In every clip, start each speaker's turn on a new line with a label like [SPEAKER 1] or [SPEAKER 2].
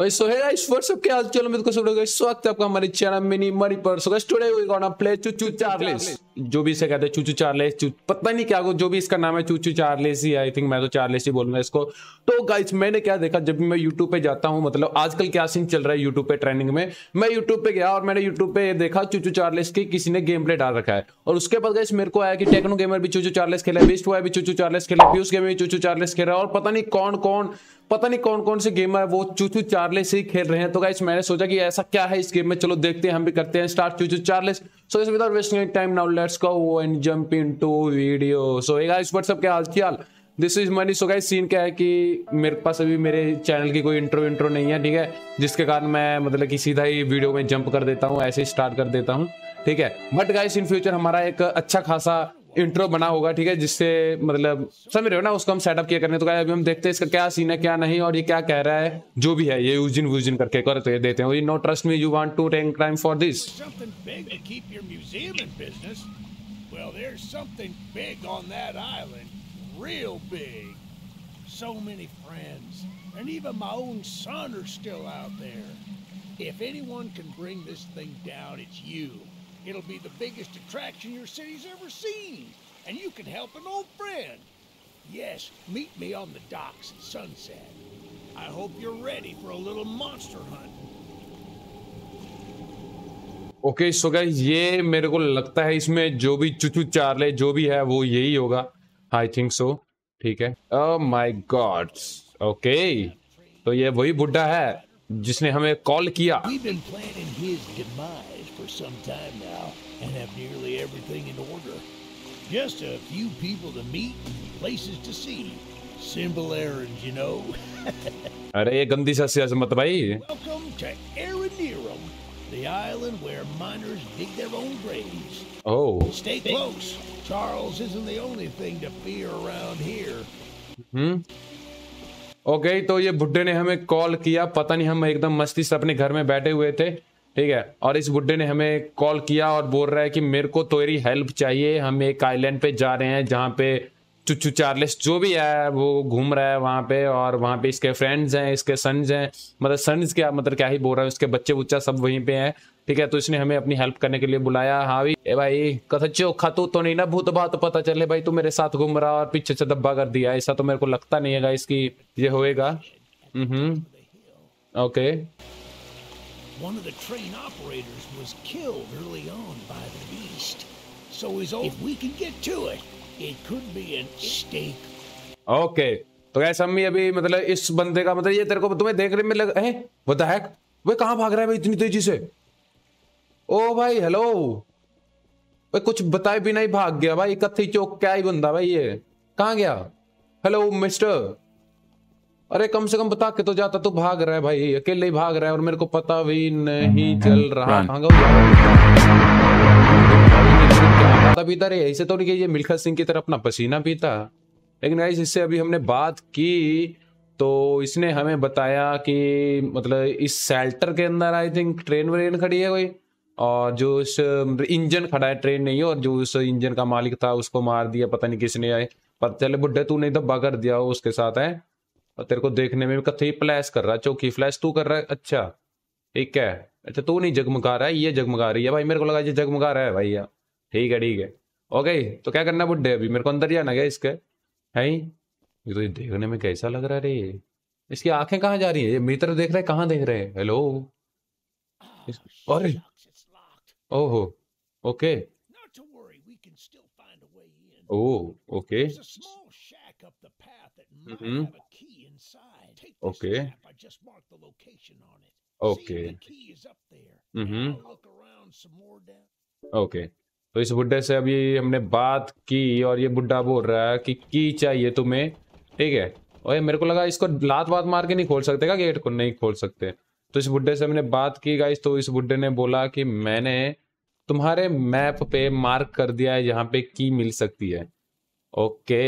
[SPEAKER 1] भाई सो है guys what's up क्या हालचाल उम्मीद को सब लोग स्वागत है आपका हमारे चैनल मिनी मरी पर so guys today we gonna play Choo Choo Charles जो भी इसे कहते हैं चूचू चार्लेस चू पता नहीं क्या को जो भी इसका नाम है चूचू चार्लेस ही आई थिंक मैं तो चार्लेस ही बोलूंगा इसको तो गाइस मैंने क्या देखा जब मैं YouTube पे जाता हूं मतलब आजकल क्या सीन चल रहा है YouTube पे ट्रेंडिंग में मैं YouTube पे गया और मैंने YouTube पे देखा चूचू चार्लेस की किसी ने गेम प्ले डाल रखा है और उसके बाद गाइस मेरे को आया कि टेक्नो गेमर भी चूचू चार्लेस खेला बेस्ट हुआ भी चूचू चार्लेस खेला पीयूष गेम भी चूचू चार्लेस खेला और पता नहीं कौन कौन पता नहीं कौन कौन से गेम है वो चूचू चार्लेस ही खेल रहे हैं तो गाइस मैंने सोचा कि ऐसा क्या है इस गेम में चलो देखते हैं हम भी करते हैं स्टार्ट चूचू चार्लेस सो इस without wasting time now let's go and jump into video so hey guys what's up क्या हाल चाल this is Money so guys scene क्या है कि मेरे पास अभी मेरे चैनल की कोई इंट्रो इंट्रो नहीं है ठीक है जिसके कारण मैं मतलब कि सीधा ही वीडियो में जंप कर देता हूँ ऐसे ही स्टार्ट कर देता हूँ ठीक है बट गाइस इन फ्यूचर हमारा एक अच्छा खासा इंट्रो बना होगा ठीक है जिससे मतलब समझ रहे हो ना उसको हम सेटअप किया करने तो क्या अभी हम देखते हैं इसका क्या सीन है क्या नहीं और ये क्या कह रहा है जो भी है ये यूजिन वूजिन करके कर तो ये देते हैं no trust me you want to take time for this
[SPEAKER 2] Well, there's something big on that island. Real big. So many friends. And even my own son are still out there. If anyone can bring this thing down, it's you. It'll be the biggest attraction your city's ever seen, and you can help an old friend. Yes, meet me on the docks at sunset. I hope you're ready for a little monster hunt.
[SPEAKER 1] Okay okay, so so guys ये मेरे को लगता है इसमें जो भी चुचू Charlie जो भी है वो यही होगा आई थिंक सो ठीक है माय गॉड ओके तो ये वही बुढ़ा है जिसने हमें कॉल किया
[SPEAKER 2] for some time now and have nearly everything in order. Just a few people to meet and places to see. Simple errands, you know.
[SPEAKER 1] Welcome to
[SPEAKER 2] Aranirum, the island where miners dig their own graves. Oh. Stay close. Charles isn't the only thing to fear around here.
[SPEAKER 1] Hmm. okay, so ये call ने हमें call किया पता नहीं हम एकदम मस्ती से अपने घर में बैठे हुए थे ठीक है और इस बुड्ढे ने हमें कॉल किया और बोल रहा है कि मेरे को तेरी हेल्प चाहिए हम एक आइलैंड पे जा रहे हैं जहाँ पे चुचू चार्लिस जो भी है वो घूम रहा है वहाँ पे और वहाँ पे इसके फ्रेंड्स हैं इसके सन्स हैं मतलब सन्स क्या मतलब क्या ही बोल रहा है उसके बच्चे बुच्चा सब वहीं पे हैं ठीक है तो इसने हमें अपनी हेल्प करने के लिए बुलाया हाँ भी ए भाई कथो तू तो नहीं ना भूत भात पता चले भाई तू मेरे साथ घूम रहा और पीछे से धब्बा कर दिया ऐसा तो मेरे को लगता नहीं है इसकी ये होएगा hmm okay hmm.
[SPEAKER 2] One of the train operators was killed early on by the beast. So as if we can get to it, it could be a stake.
[SPEAKER 1] Okay. तो गैस हम अभी मतलब इस बंदे का मतलब ये तेरे को तुम्हें देखने में लग है बता है वे कहाँ भाग रहा है भाई इतनी तेजी से ओ भाई हेलो भाई कुछ बताए बिना ही भाग गया भाई कथी चौक क्या ही बंदा भाई ये कहाँ गया हेलो मिस्टर अरे कम से कम बता के तो जाता तू भाग रहा है भाई अकेले ही भाग रहा है और मेरे को पता भी नहीं हम्म, चल हम्म, रहा पीता ऐसे तो नहीं ये मिल्खा सिंह की तरह अपना पसीना पीता लेकिन इससे अभी हमने बात की तो इसने हमें बताया कि मतलब इस सेल्टर के अंदर आई थिंक ट्रेन व्रेन खड़ी है कोई और जो उस इंजन खड़ा है ट्रेन नहीं और जो उस इंजन का मालिक था उसको मार दिया पता नहीं किसने आए पता चले बुढ़े तू नहीं दबा कर दिया उसके साथ है और तेरे को देखने में कथे फ्लैश कर रहा है चौकी फ्लैश तू कर रहा है अच्छा ठीक है अच्छा तू नहीं जगमगा रहा है ये जगमगा रही है भाई मेरे को लगा ये जगमगा रहा है भाई यार ठीक है ठीक है ओके तो क्या करना बुढ़े अभी मेरे को अंदर जाना क्या इसके है ये तो देखने में कैसा लग रहा है रे इसकी आंखें कहाँ जा रही है ये मेरी तरफ देख रहे हैं कहाँ देख रहे हैं हेलो अरे ओहो okay oh okay Okay. I just marked the location on it. Okay. See, the key is up there. Mm-hmm. Look around some more down. Okay. तो इस बुड्ढे से अभी हमने बात की और ये बुड्ढा बोल रहा है कि की चाहिए तुम्हें ठीक है और मेरे को लगा इसको लात वात मार के नहीं खोल सकते का गेट को नहीं खोल सकते तो इस बुड्ढे से हमने बात की गाइस तो इस बुड्ढे ने बोला कि मैंने तुम्हारे मैप पे मार्क कर दिया है जहाँ पे की मिल सकती है okay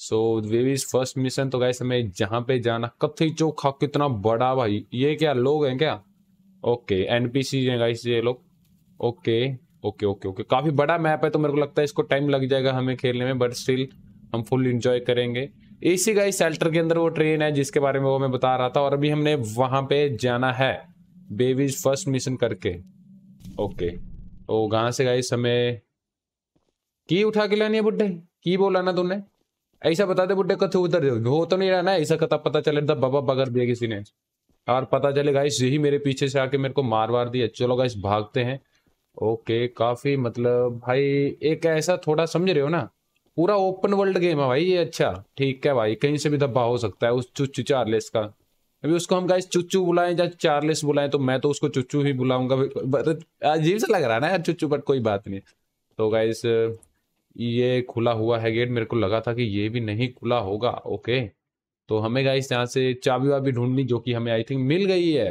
[SPEAKER 1] so babies first mission तो गए समय जहाँ पे जाना कब थी चोखा कितना बड़ा भाई ये क्या लोग हैं क्या ओके एनपीसी हैं गाइस ये लोग ओके ओके ओके ओके काफ़ी बड़ा मैप है तो मेरे को लगता है इसको टाइम लग जाएगा हमें खेलने में बट स्टिल हम फुल इंजॉय करेंगे इसी सी इस सेल्टर के अंदर वो ट्रेन है जिसके बारे में वो मैं बता रहा था और अभी हमने वहाँ पे जाना है बेबीज फर्स्ट मिशन करके ओके ओ तो कहाँ से गाइस हमें की उठा के लानी है बुढ़े की बोला ना तूने ऐसा बता दे बुड्ढे कथे उधर हो तो नहीं रहा ना ऐसा कथा पता चले तो बाबा बगर दिया किसी ने और पता चले गाइस यही मेरे पीछे से आके मेरे को मार वार दिया चलो गाइस भागते हैं ओके काफी मतलब भाई एक ऐसा थोड़ा समझ रहे हो ना पूरा ओपन वर्ल्ड गेम है भाई ये अच्छा ठीक है भाई कहीं से भी धब्बा हो सकता है उस चुच्चू चार्लेस का अभी उसको हम गाइस चुच्चू बुलाएं या चार्लेस बुलाएं तो मैं तो उसको चुच्चू ही बुलाऊंगा अजीब सा लग रहा है ना यार चुच्चू बट कोई बात नहीं तो गाइस ये खुला हुआ है गेट मेरे को लगा था कि ये भी नहीं खुला होगा ओके तो हमें गाइस यहाँ से चाबी वाबी ढूंढनी जो कि हमें आई थिंक मिल गई है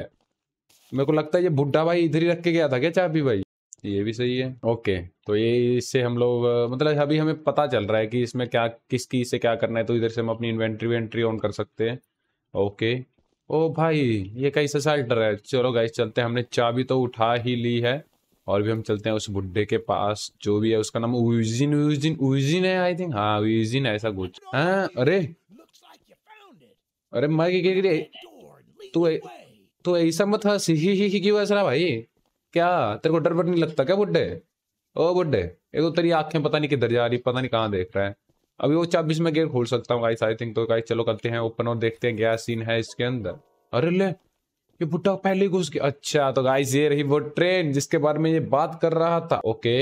[SPEAKER 1] मेरे को लगता है ये बुढ़ा भाई इधर ही रख के गया था क्या चाबी भाई ये भी सही है ओके तो ये इससे हम लोग मतलब अभी हमें पता चल रहा है कि इसमें क्या किस की से क्या करना है तो इधर से हम अपनी इन्वेंट्री वेंट्री ऑन कर सकते हैं ओके ओ भाई ये कैसे साल्टर है चलो गाइस चलते हैं हमने चाबी तो उठा ही ली है और भी हम चलते हैं उस बुढ़े के पास जो भी है उसका नाम उजिन उजिन उजिन है आई थिंक हाँ उजिन ऐसा कुछ हाँ अरे अरे मर के तू तू ऐसा मत हंस ही ही ही क्यों ऐसा भाई क्या तेरे को डर वर नहीं लगता क्या बुढ़े ओ बुढ़े एक तो तेरी आंखें पता नहीं किधर जा रही पता नहीं कहाँ देख रहा है अभी वो चाबीस में गेट खोल सकता हूँ गाइस आई थिंक तो गाइस चलो करते हैं ओपन और देखते हैं क्या सीन है इसके अंदर अरे ले ये बुट्टा पहले घुस गया अच्छा तो गाइस ये रही वो ट्रेन जिसके बारे में ये बात कर रहा था ओके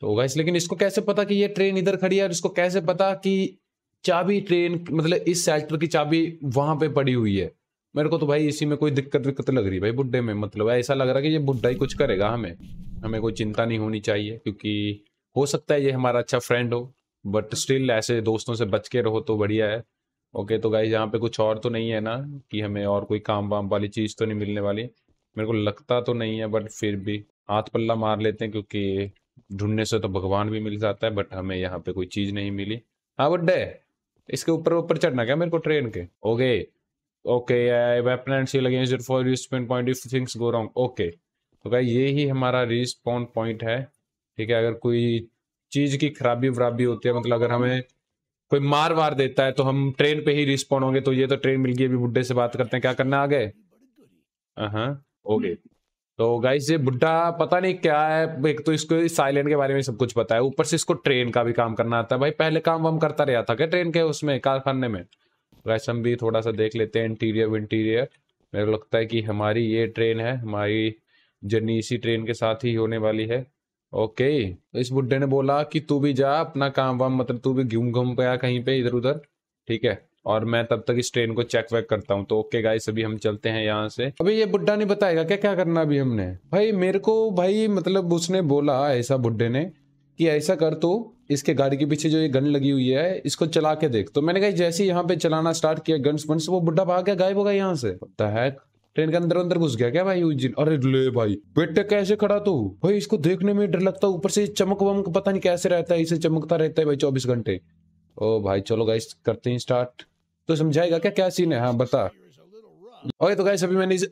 [SPEAKER 1] तो गाइस लेकिन इसको कैसे पता कि ये ट्रेन इधर खड़ी है और इसको कैसे पता कि चाबी ट्रेन मतलब इस सेल्टर की चाबी वहां पे पड़ी हुई है मेरे को तो भाई इसी में कोई दिक्कत विक्कत लग रही है भाई बुढ़े में मतलब ऐसा लग रहा है कि ये बुढ़ा ही कुछ करेगा हमें हमें कोई चिंता नहीं होनी चाहिए क्योंकि हो सकता है ये हमारा अच्छा फ्रेंड हो बट स्टिल ऐसे दोस्तों से बच के रहो तो बढ़िया है ओके तो गाइज यहाँ पे कुछ और तो नहीं है ना कि हमें और कोई काम वाम वाली चीज़ तो नहीं मिलने वाली मेरे को लगता तो नहीं है बट फिर भी हाथ पल्ला मार लेते हैं क्योंकि ढूंढने से तो भगवान भी मिल जाता है बट हमें यहाँ पे कोई चीज़ नहीं मिली हाँ बट डे इसके ऊपर ऊपर चढ़ना क्या मेरे को ट्रेन के okay okay weapon and seal for point if things go wrong okay तो भाई ये ही हमारा रिस्पॉन्ड पॉइंट है ठीक है अगर कोई चीज़ की खराबी वराबी होती है मतलब अगर हमें कोई मार वार देता है तो हम ट्रेन पे ही रिस्पॉन्ड होंगे तो ये तो ट्रेन मिल गई अभी बुड्ढे से बात करते हैं क्या करना आ गए ओके तो गाइस ये बुड्ढा पता नहीं क्या है एक तो इसको इस साइलेंट के बारे में सब कुछ पता है ऊपर से इसको ट्रेन का भी काम करना आता है भाई पहले काम वाम करता रहा था क्या ट्रेन के उसमें कारखाने में गाइस हम भी थोड़ा सा देख लेते हैं इंटीरियर विंटीरियर मेरे को लगता है कि हमारी ये ट्रेन है हमारी जर्नी इसी ट्रेन के साथ ही होने वाली है ओके इस बुढ़े ने बोला कि तू भी जा अपना काम वाम मतलब तू भी घूम घूम गया कहीं पे इधर उधर ठीक है और मैं तब तक इस ट्रेन को चेक वेक करता हूँ तो ओके गाइस अभी हम चलते हैं यहाँ से अभी ये बुढ़ा नहीं बताएगा क्या क्या करना अभी हमने भाई मेरे को भाई मतलब उसने बोला ऐसा बुढ़े ने कि ऐसा कर तो इसके गाड़ी के पीछे जो ये गन लगी हुई है इसको चला के देख तो मैंने कहा जैसे यहाँ पे चलाना स्टार्ट किया गन्स वंस वो बुढ़ा भाग गया गायब हो गया यहाँ से है ट्रेन के अंदर अंदर घुस गया क्या भाई उज्जिन अरे ले भाई बेटे कैसे खड़ा तू भाई इसको देखने में डर लगता है ऊपर से चमक वमक पता नहीं कैसे रहता है इसे चमकता रहता है भाई चौबीस घंटे ओ भाई चलो गाई करते हैं स्टार्ट तो समझाएगा क्या क्या सीन है हाँ बता ओके तो गाइस अभी मैंने इस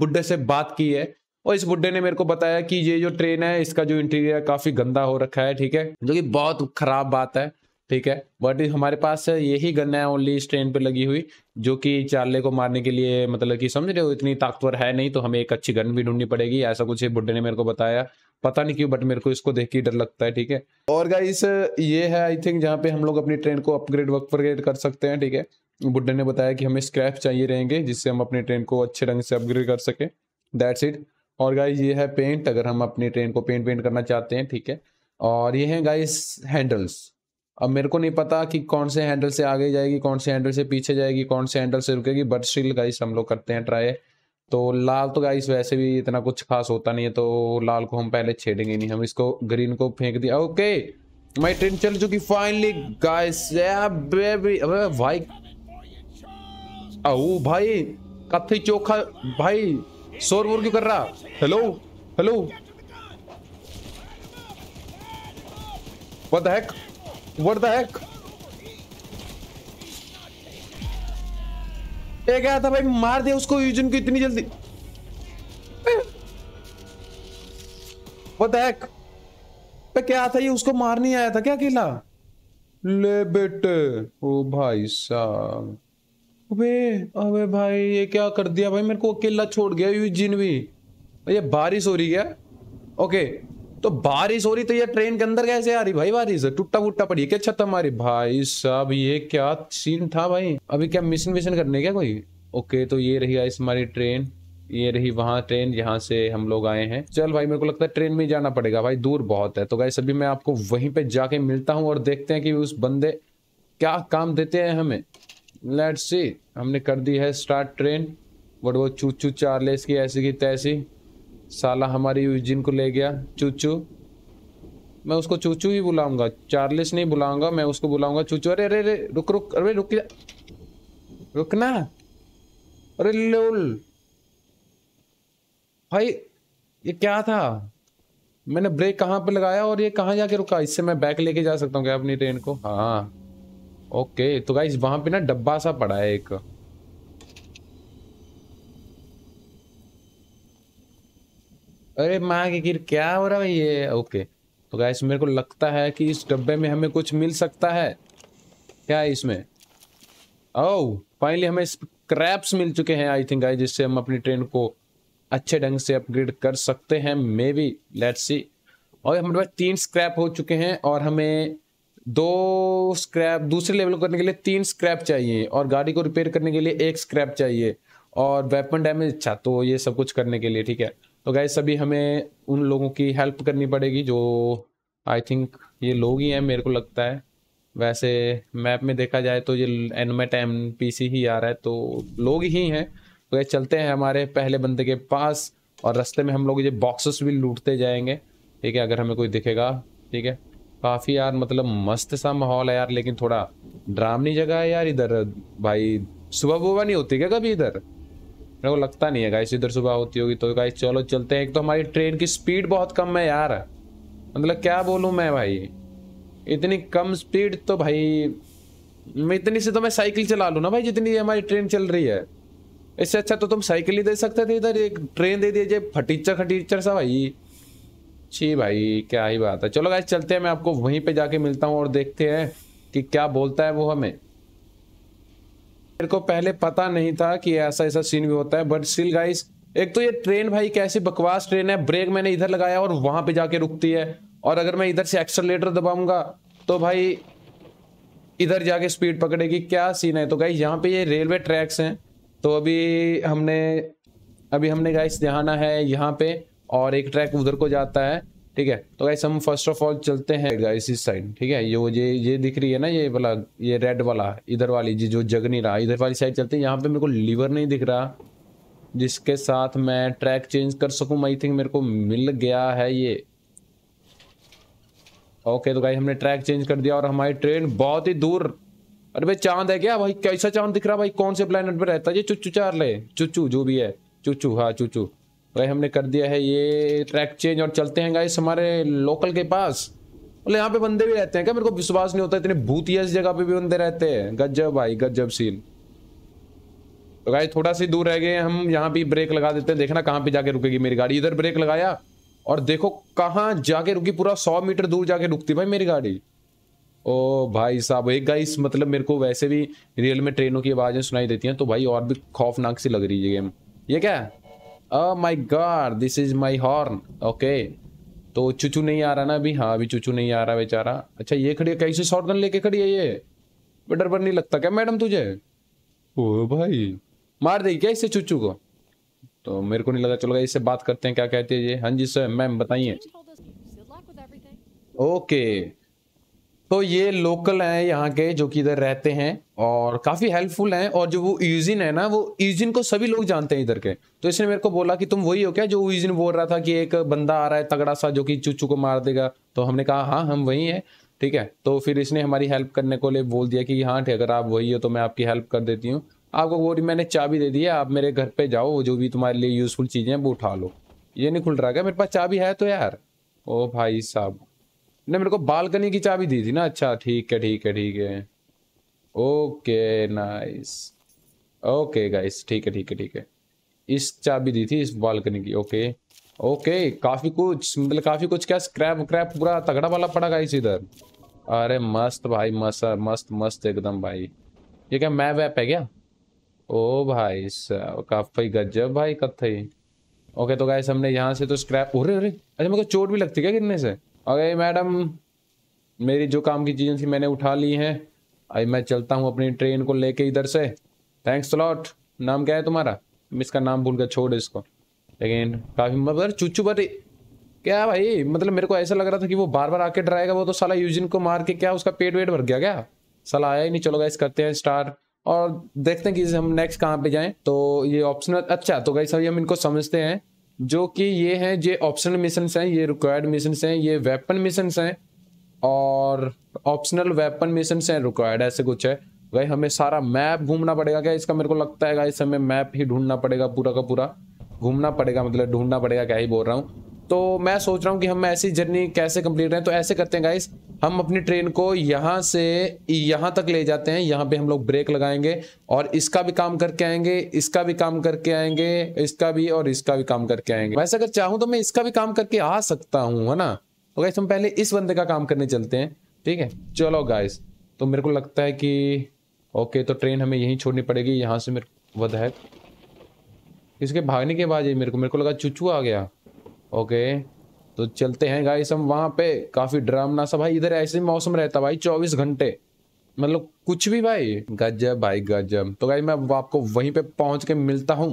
[SPEAKER 1] बुड्ढे से बात की है और इस बुड्ढे ने मेरे को बताया कि ये जो ट्रेन है इसका जो इंटीरियर काफी गंदा हो रखा है ठीक है जो कि बहुत खराब बात है ठीक है बट हमारे पास यही गन है ओनली इस ट्रेन पर लगी हुई जो कि चार्ले को मारने के लिए मतलब कि समझ रहे हो इतनी ताकतवर है नहीं तो हमें एक अच्छी गन भी ढूंढनी पड़ेगी ऐसा कुछ बुड्ढे ने मेरे को बताया पता नहीं क्यों बट मेरे को इसको देख के डर लगता है ठीक है और गाइस ये है आई थिंक जहाँ पे हम लोग अपनी ट्रेन को अपग्रेड वर्क अपग्रेड कर सकते हैं ठीक है बुड्ढे ने बताया कि हमें स्क्रैप चाहिए रहेंगे जिससे हम अपनी ट्रेन को अच्छे ढंग से अपग्रेड कर सके दैट्स इट और गाइज ये है पेंट अगर हम अपनी ट्रेन को पेंट पेंट करना चाहते हैं ठीक है और ये है गाइस हैंडल्स अब मेरे को नहीं पता कि कौन से हैंडल से आगे जाएगी कौन से हैंडल से पीछे जाएगी कौन से हैंडल से रुकेगी बट स्टिल गाइस हम लोग करते हैं ट्राई तो लाल तो गाइस वैसे भी इतना कुछ खास होता नहीं है तो लाल को हम पहले छेड़ेंगे नहीं हम इसको ग्रीन को फेंक दिया ओके माई ट्रेन चल चुकी फाइनली गाइस भाई ओ भाई कथी चोखा भाई शोर वोर क्यों कर रहा hello hello what the What the heck? ये क्या था भाई मार दिया उसको यूजन को इतनी जल्दी What the heck? पे क्या था ये उसको मार नहीं आया था क्या अकेला ले बेटे ओ भाई साहब अबे अबे भाई ये क्या कर दिया भाई मेरे को अकेला छोड़ गया यूजिन भी ये बारिश हो रही है ओके तो बारिश हो रही तो ये ट्रेन के अंदर कैसे आ रही भाई बारिश टूटा फुट्टा पड़ी क्या छत हमारी भाई साहब ये क्या सीन था भाई अभी क्या मिशन विशन करने क्या कोई ओके तो ये रही गाइस हमारी ट्रेन ये रही वहां ट्रेन यहाँ से हम लोग आए हैं चल भाई मेरे को लगता है ट्रेन में जाना पड़ेगा भाई दूर बहुत है तो गाइस अभी मैं आपको वहीं पे जाके मिलता हूँ और देखते हैं कि उस बंदे क्या काम देते हैं हमें लेट्स सी हमने कर दी है स्टार्ट ट्रेन बट वो चू चू चार्लेस की ऐसी की तैसी साला हमारी यूजिन को ले गया चूचू मैं उसको चूचू ही बुलाऊंगा चार्लिस नहीं बुलाऊंगा मैं उसको बुलाऊंगा चूचू अरे अरे अरे रुक रुक अरे रुक रुकना अरे लोल भाई ये क्या था मैंने ब्रेक कहाँ पे लगाया और ये कहाँ जाके रुका इससे मैं बैक लेके जा सकता हूँ क्या अपनी ट्रेन को हाँ ओके तो गाइस वहाँ पे ना डब्बा सा पड़ा है एक अरे माँ के गिर क्या हो रहा है ये ओके तो गाइस मेरे को लगता है कि इस डब्बे में हमें कुछ मिल सकता है क्या है इसमें ओ oh, फाइनली हमें स्क्रैप्स मिल चुके हैं आई थिंक गाइस जिससे हम अपनी ट्रेन को अच्छे ढंग से अपग्रेड कर सकते हैं मे बी लेट्स सी और हमारे पास तीन स्क्रैप हो चुके हैं और हमें दो स्क्रैप दूसरे लेवल करने के लिए तीन स्क्रैप चाहिए और गाड़ी को रिपेयर करने के लिए एक स्क्रैप चाहिए और वेपन डैमेज अच्छा तो ये सब कुछ करने के लिए ठीक है तो गाय सभी हमें उन लोगों की हेल्प करनी पड़ेगी जो आई थिंक ये लोग ही हैं मेरे को लगता है वैसे मैप में देखा जाए तो ये एनमेट एम पी सी ही आ रहा है तो लोग ही हैं तो ये चलते हैं हमारे पहले बंदे के पास और रास्ते में हम लोग ये बॉक्सेस भी लूटते जाएंगे ठीक है अगर हमें कोई दिखेगा ठीक है काफ़ी यार मतलब मस्त सा माहौल है यार लेकिन थोड़ा ड्रामनी जगह है यार इधर भाई सुबह वुबह नहीं होती क्या कभी इधर मेरे को लगता नहीं है गाइस इधर सुबह होती होगी तो गाइस चलो चलते हैं एक तो हमारी ट्रेन की स्पीड बहुत कम है यार मतलब क्या बोलूँ मैं भाई इतनी कम स्पीड तो भाई मैं इतनी से तो मैं साइकिल चला लूँ ना भाई जितनी हमारी ट्रेन चल रही है इससे अच्छा तो तुम साइकिल ही दे सकते थे इधर एक ट्रेन दे दीजिए फटीचर खटीचर सा भाई छी भाई क्या ही बात है चलो गाइस चलते हैं मैं आपको वहीं पे जाके मिलता हूँ और देखते हैं कि क्या बोलता है वो हमें मेरे को पहले पता नहीं था कि ऐसा ऐसा सीन भी होता है बट स्टिल गाइस एक तो ये ट्रेन भाई कैसी बकवास ट्रेन है ब्रेक मैंने इधर लगाया और वहां पे जाके रुकती है और अगर मैं इधर से एक्सलेटर दबाऊंगा तो भाई इधर जाके स्पीड पकड़ेगी क्या सीन है तो गाइस यहाँ पे ये रेलवे ट्रैक्स हैं तो अभी हमने अभी हमने गाइस यहाँ है यहाँ पे और एक ट्रैक उधर को जाता है ठीक है तो गाइस हम फर्स्ट ऑफ ऑल चलते हैं गाइस इस साइड ठीक है ये ये ये दिख रही है ना ये वाला ये रेड वाला इधर वाली जी जो जग नहीं रहा इधर वाली साइड चलते हैं यहाँ पे मेरे को लीवर नहीं दिख रहा जिसके साथ मैं ट्रैक चेंज कर सकूँ आई थिंक मेरे को मिल गया है ये ओके तो गाई हमने ट्रैक चेंज कर दिया और हमारी ट्रेन बहुत ही दूर अरे भाई चांद है क्या भाई कैसा चांद दिख रहा भाई कौन से प्लानट पर रहता है ये चुच्चू चार ले चुच्चू जो भी है चुच्चू हाँ चुच्चू भाई हमने कर दिया है ये ट्रैक चेंज और चलते हैं गाइस हमारे लोकल के पास बोले मतलब यहाँ पे बंदे भी रहते हैं क्या मेरे को विश्वास नहीं होता इतने भूतिया इस जगह पे भी बंदे रहते हैं गजब भाई गजब सीन तो गाइस थोड़ा सी दूर रह गए हम यहाँ भी ब्रेक लगा देते हैं देखना कहाँ पे जाके रुकेगी मेरी गाड़ी इधर ब्रेक लगाया और देखो कहाँ जाके रुकी पूरा सौ मीटर दूर जाके रुकती भाई मेरी गाड़ी ओ भाई साहब एक गाइस मतलब मेरे को वैसे भी रियल में ट्रेनों की आवाज़ें सुनाई देती हैं तो भाई और भी खौफनाक सी लग रही है गेम ये क्या है my god this is my horn okay तो चुचू नहीं आ रहा ना अभी हाँ अभी चुचू नहीं आ रहा बेचारा अच्छा ये खड़ी है कैसे शॉर्ट गन लेके खड़ी है ये डर पर नहीं लगता क्या मैडम तुझे ओ भाई मार देगी क्या इसे चुचू को तो मेरे को नहीं लगा चलो इससे बात करते हैं क्या कहते हैं ये हाँ जी सर मैम बताइए ओके तो ये लोकल हैं यहाँ के जो कि इधर रहते हैं और काफ़ी हेल्पफुल हैं और जो वो यूजिन है ना वो यूजिन को सभी लोग जानते हैं इधर के तो इसने मेरे को बोला कि तुम वही हो क्या जो यूजिन बोल रहा था कि एक बंदा आ रहा है तगड़ा सा जो कि चूचू को मार देगा तो हमने कहा हाँ हम वही हैं ठीक है तो फिर इसने हमारी हेल्प करने को लिए बोल दिया कि हाँ ठीक अगर आप वही हो तो मैं आपकी हेल्प कर देती हूँ आपको वो मैंने चाबी दे दी है आप मेरे घर पे जाओ जो भी तुम्हारे लिए यूज़फुल चीज़ें हैं वो उठा लो ये नहीं खुल रहा क्या मेरे पास चाबी है तो यार ओ भाई साहब ने मेरे को बालकनी की चाबी दी थी ना अच्छा ठीक है ठीक है ठीक है ओके नाइस ओके गाइस ठीक है ठीक है ठीक है इस चाबी दी थी इस बालकनी की ओके ओके काफी कुछ मतलब काफी कुछ क्या स्क्रैप क्रैप पूरा तगड़ा वाला पड़ा गाइस इधर अरे मस्त भाई मस्त मस्त मस्त एकदम भाई ये क्या मैं वैप है क्या ओ भाई काफी गजब भाई कथई ओके तो गाइस हमने यहाँ से तो स्क्रैप हो अरे अच्छा मेरे को चोट भी लगती क्या गिरने से अरे मैडम मेरी जो काम की चीज़ें थी मैंने उठा ली हैं अभी मैं चलता हूँ अपनी ट्रेन को लेके इधर से थैंक्स लॉट नाम क्या है तुम्हारा इसका नाम भूल कर छोड़ इसको लेकिन काफ़ी मतलब चुच्चू बट क्या भाई मतलब मेरे को ऐसा लग रहा था कि वो बार बार आके डराएगा वो तो साला यूजिन को मार के क्या उसका पेट वेट भर गया क्या साला आया ही नहीं चलो गाइस करते हैं स्टार और देखते हैं कि हम नेक्स्ट कहाँ पे जाएं तो ये ऑप्शनल अच्छा तो गाइस अभी हम इनको समझते हैं जो कि ये हैं ये ऑप्शनल मिशन हैं ये रिक्वायर्ड मिशन हैं ये वेपन मिशन हैं और ऑप्शनल वेपन मिशन से रिक्वायर्ड ऐसे कुछ है गई हमें सारा मैप घूमना पड़ेगा क्या इसका मेरे को लगता है इस हमें मैप ही ढूंढना पड़ेगा पूरा का पूरा घूमना पड़ेगा मतलब ढूंढना पड़ेगा क्या ही बोल रहा हूँ तो मैं सोच रहा हूँ कि हम ऐसी जर्नी कैसे कंप्लीट करें तो ऐसे करते हैं गाइस हम अपनी ट्रेन को यहाँ से यहाँ तक ले जाते हैं यहाँ पे हम लोग ब्रेक लगाएंगे और इसका भी काम करके आएंगे इसका भी काम करके आएंगे इसका भी और इसका भी काम करके आएंगे वैसे अगर चाहूँ तो मैं इसका भी काम करके आ सकता हूँ है ना गाइस तो हम पहले इस बंदे का काम करने चलते हैं ठीक है चलो गाइस तो मेरे को लगता है कि ओके तो ट्रेन हमें यहीं छोड़नी पड़ेगी यहाँ से मेरे वध है इसके भागने के बाद ये मेरे को मेरे को लगा चुचू आ गया ओके तो चलते हैं गाइस हम वहाँ पे काफ़ी ना सा भाई इधर ऐसे मौसम रहता भाई चौबीस घंटे मतलब कुछ भी भाई गजब भाई गजब तो गाई मैं आपको वहीं पे पहुंच के मिलता हूँ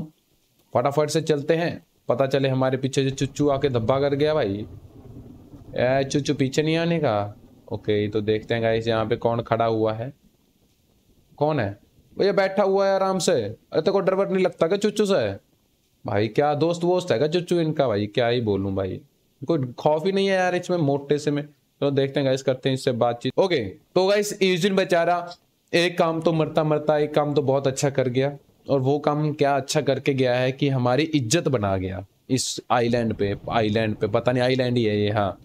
[SPEAKER 1] फटाफट से चलते हैं पता चले हमारे पीछे जो चुच्चू आके धब्बा कर गया भाई चुचू पीछे नहीं आने का ओके तो देखते हैं गाइस यहाँ पे कौन खड़ा हुआ है कौन है भैया बैठा हुआ है आराम से अरे तेको डर नहीं लगता क्या चुच्चू से भाई क्या दोस्त वोस्त है क्या चुचू इनका भाई क्या ही बोलूँ भाई कोई खौफ ही नहीं है यार इसमें मोटे से में तो देखते हैं गाइस करते हैं इससे बातचीत ओके तो गाइस यूजिन बेचारा एक काम तो मरता मरता एक काम तो बहुत अच्छा कर गया और वो काम क्या अच्छा करके गया है कि हमारी इज्जत बना गया इस आइलैंड पे आइलैंड पे पता नहीं आइलैंड ही है ये हाँ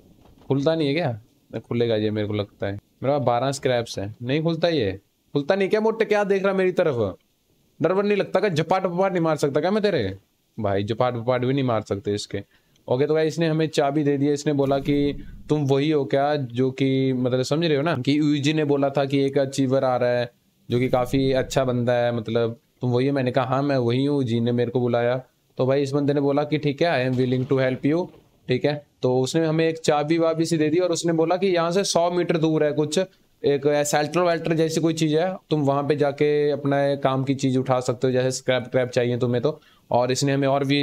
[SPEAKER 1] खुलता नहीं है क्या नहीं खुलेगा ये मेरे को लगता है मेरे पास बारह स्क्रैप्स है नहीं खुलता ये खुलता नहीं क्या मोटे क्या देख रहा मेरी तरफ डर वर नहीं लगता क्या झपाट वपाट नहीं मार सकता क्या मैं तेरे भाई झपाट वपाट भी नहीं मार सकते इसके ओके तो भाई इसने हमें चाबी दे दी इसने बोला कि तुम वही हो क्या जो कि मतलब समझ रहे हो ना कि यूजी ने बोला था कि एक अचीवर आ रहा है जो कि काफ़ी अच्छा बंदा है मतलब तुम वही हो मैंने कहा हाँ मैं वही हूँ जी ने मेरे को बुलाया तो भाई इस बंदे ने बोला कि ठीक है I am willing to help you ठीक है तो उसने हमें एक चाबी वाबी सी दे दी और उसने बोला कि यहाँ से सौ मीटर दूर है कुछ एक सेल्टर वेल्टर जैसी कोई चीज़ है तुम वहां पे जाके अपना काम की चीज़ उठा सकते हो जैसे स्क्रैप क्रैप चाहिए तुम्हें तो और इसने हमें और भी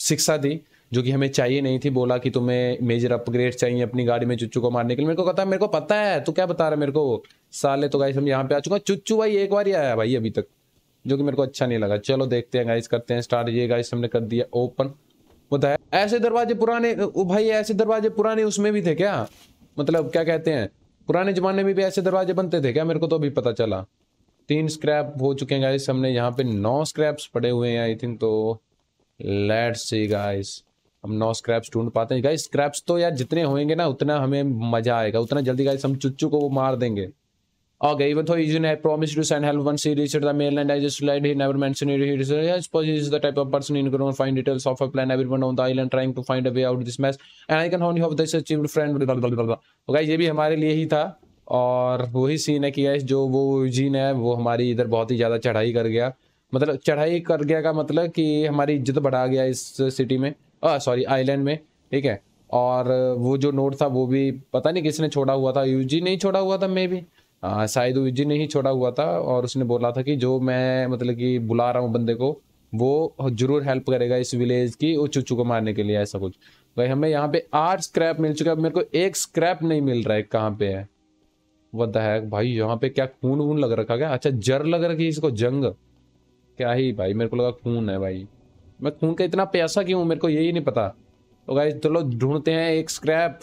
[SPEAKER 1] शिक्षा दी जो कि हमें चाहिए नहीं थी बोला कि तुम्हें मेजर अपग्रेड चाहिए अपनी गाड़ी में चुच्चू को मारने के लिए मेरे को पता मेरे को पता है तो क्या बता रहा है मेरे को साले तो गाइस हम यहाँ पे आ चुका चुच्चू भाई एक बार ही आया भाई अभी तक जो कि मेरे को अच्छा नहीं लगा चलो देखते हैं गाइस करते हैं स्टार्ट ये गाइस हमने कर दिया ओपन बताया ऐसे दरवाजे पुराने ओ भाई ऐसे दरवाजे पुराने उसमें भी थे क्या मतलब क्या कहते हैं पुराने जमाने में भी ऐसे दरवाजे बनते थे क्या मेरे को तो अभी पता चला तीन स्क्रैप हो चुके हैं गाइस हमने यहाँ पे नौ स्क्रैप्स पड़े हुए हैं आई थिंक तो लेट्स सी गाइस हम नौ स्क्रैप्स ढूंढ पाते हैं गाइस स्क्रैप्स तो यार जितने होंगे ना उतना हमें मजा आएगा उतना जल्दी गाइस हम चुच्चू को वो मार देंगे Okay, even though Eugene promised to send help once he reached the mainland, I just lied. He never mentioned it. He said, yeah, I suppose he is the type of person in who cannot find details of a plan. Everyone on the island trying to find a way out of this mess. And I can only hope this achieved friend. Blah, blah, blah, blah. blah. Okay, ये भी हमारे लिए ही था और वही scene है कि guys जो वो जीन है वो हमारी इधर बहुत ही ज़्यादा चढ़ाई कर गया मतलब चढ़ाई कर गया का मतलब कि हमारी इज्जत बढ़ा गया इस सिटी में सॉरी आइलैंड में ठीक है और वो जो नोट था वो भी पता नहीं किसने छोड़ा हुआ था यूजी नहीं छोड़ा हुआ था मे भी शायद जी ने ही छोड़ा हुआ था और उसने बोला था कि जो मैं मतलब कि बुला रहा हूँ बंदे को वो जरूर हेल्प करेगा इस विलेज की वो चूचू को मारने के लिए ऐसा कुछ भाई हमें यहाँ पे आठ स्क्रैप मिल चुका है मेरे को एक स्क्रैप नहीं मिल रहा है कहाँ पे है वह है भाई यहाँ पे क्या खून वून लग रखा क्या अच्छा जर लग रखी है इसको जंग क्या ही भाई मेरे को लगा खून है भाई मैं खून का इतना प्यासा क्यों मेरे को यही नहीं पता तो भाई चलो ढूंढते हैं एक स्क्रैप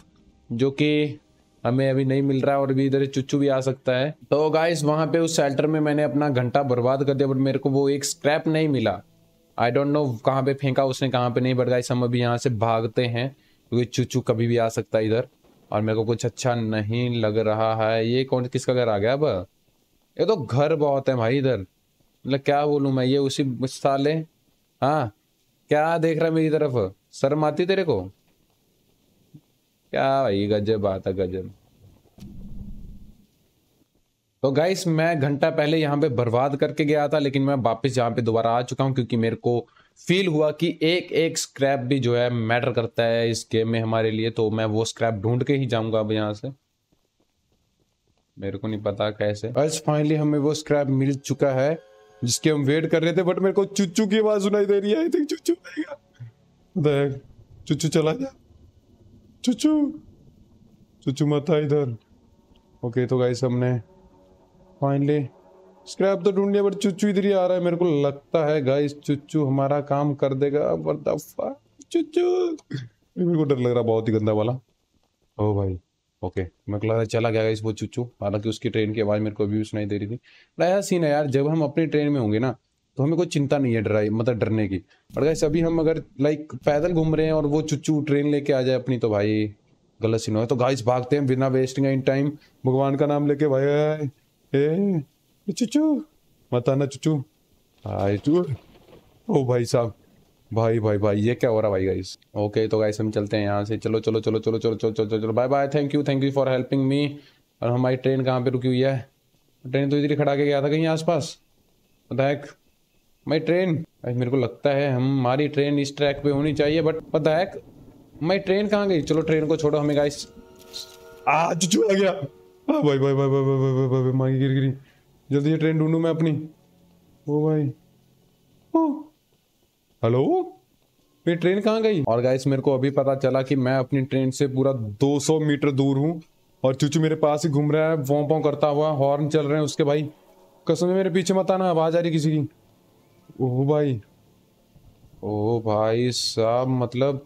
[SPEAKER 1] जो कि हमें अभी नहीं मिल रहा है और अभी इधर चुच्चू भी आ सकता है तो गाइस वहां पे उस शेल्टर में मैंने अपना घंटा बर्बाद कर दिया बट मेरे को वो एक स्क्रैप नहीं मिला आई डोंट नो कहाँ पे फेंका उसने कहाँ पे नहीं बट गाइस हम अभी यहाँ से भागते हैं क्योंकि चुच्चू कभी भी आ सकता है इधर और मेरे को कुछ अच्छा नहीं लग रहा है ये कौन किसका घर आ गया अब ये तो घर बहुत है भाई इधर मतलब क्या बोलूँ मैं ये उसी साले हाँ क्या देख रहा है मेरी तरफ शर्म आती तेरे को क्या भाई गजब बात है गजब तो गाइस मैं घंटा पहले यहाँ पे बर्बाद करके गया था लेकिन मैं वापस यहाँ पे दोबारा आ चुका हूँ क्योंकि मेरे को फील हुआ कि एक एक स्क्रैप भी जो है मैटर करता है इस गेम में हमारे लिए तो मैं वो स्क्रैप ढूंढ के ही जाऊंगा अब यहाँ से मेरे को नहीं पता कैसे बस फाइनली हमें वो स्क्रैप मिल चुका है जिसके हम वेट कर रहे थे बट मेरे को चुच्चू की आवाज सुनाई दे रही है आई थिंक चुच्चू चुच्चू चला जा चुचू चुचू मत आ इधर ओके तो गाइस हमने फाइनली स्क्रैप तो ढूंढ लिया बट चुचू इधर ही आ रहा है मेरे को लगता है गाइस चुचू हमारा काम कर देगा दफा चुचू मेरे को डर लग रहा बहुत ही गंदा वाला ओ oh, भाई ओके मेरे को लग रहा चला गया गाइस वो चुचू हालांकि उसकी ट्रेन की आवाज़ मेरे को अभी सुनाई दे रही थी बड़ा सीन है यार जब हम अपनी ट्रेन में होंगे ना तो हमें कोई चिंता नहीं है डराई मतलब डरने की और गाइस अभी हम अगर लाइक पैदल घूम रहे हैं और वो चुच्चू ट्रेन लेके आ जाए अपनी तो भाई गलत सीन हो तो गाइस भागते हैं बिना वेस्टिंग इन टाइम भगवान का नाम लेके भाई ए चुच्चू मत आना चुच्चू हाय चू ओ भाई साहब भाई भाई भाई ये क्या हो रहा भाई गाइस ओके तो गाइस हम चलते हैं यहाँ से चलो चलो चलो चलो चलो चलो चलो चलो bye bye thank you thank you for helping me और हमारी ट्रेन कहाँ पे रुकी हुई है ट्रेन तो इधर ही खड़ा के गया था कहीं आसपास बताया माई ट्रेन मेरे को लगता है हमारी ट्रेन इस ट्रैक पे होनी चाहिए बट पता है माई ट्रेन कहाँ गई चलो ट्रेन को छोड़ो हमें गाइस आ चुचू आ गया भाई भाई भाई भाई भाई भाई भाई भाई मांगी गिर गिरी जल्दी ये ट्रेन ढूंढू मैं अपनी ओ भाई ओ हेलो मेरी ट्रेन कहाँ गई और गाइस मेरे को अभी पता चला कि मैं अपनी ट्रेन से पूरा 200 मीटर दूर हूँ और चूचू मेरे पास ही घूम रहा है वो पों करता हुआ हॉर्न चल रहे हैं उसके भाई कसम मेरे पीछे मत आना आवाज आ रही किसी की ओह भाई ओ भाई साहब मतलब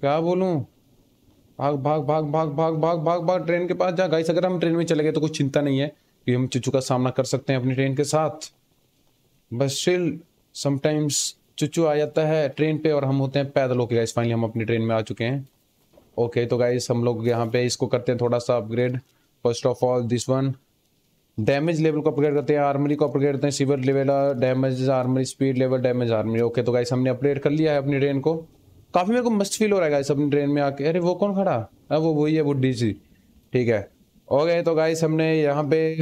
[SPEAKER 1] क्या बोलूं भाग भाग भाग भाग भाग भाग भाग भाग ट्रेन के पास जा गाइस अगर हम ट्रेन में चले गए तो कुछ चिंता नहीं है कि हम चुचू का सामना कर सकते हैं अपनी ट्रेन के साथ बस स्टिल समटाइम्स चुचू आ जाता है ट्रेन पे और हम होते हैं पैदल होके गाइस फाइनली हम अपनी ट्रेन में आ चुके हैं ओके तो गाइस हम लोग यहाँ पे इसको करते हैं थोड़ा सा upgrade first of all this one damage level को अपग्रेड करते हैं आर्मरी को अपग्रेड करते हैं सीवर level damage armoury speed level damage armoury okay तो गाइस हमने अपग्रेड कर लिया है अपनी ट्रेन को काफ़ी मेरे को मस्त फील हो रहा है गाइस अपनी ट्रेन में आके अरे वो कौन खड़ा हाँ वो वही है वो जी ठीक है हो गए तो गाइस हमने यहाँ पे